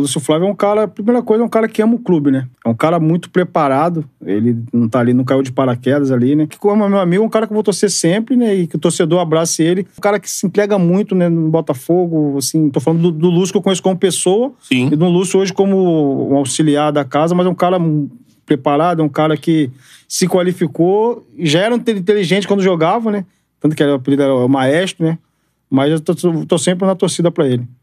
O Lúcio Flávio é um cara, primeira coisa, é um cara que ama o clube, né? É um cara muito preparado. Ele não tá ali, não caiu de paraquedas ali, né? Que como é meu amigo, é um cara que eu vou torcer sempre, né? E que o torcedor abrace ele. Um cara que se entrega muito, né? No Botafogo, assim. Tô falando do, do Lúcio que eu conheço como pessoa. Sim. E do Lúcio hoje como um auxiliar da casa, mas é um cara preparado, é um cara que se qualificou. Já era inteligente quando jogava, né? Tanto que era, o apelido era o maestro, né? Mas eu tô, tô sempre na torcida pra ele.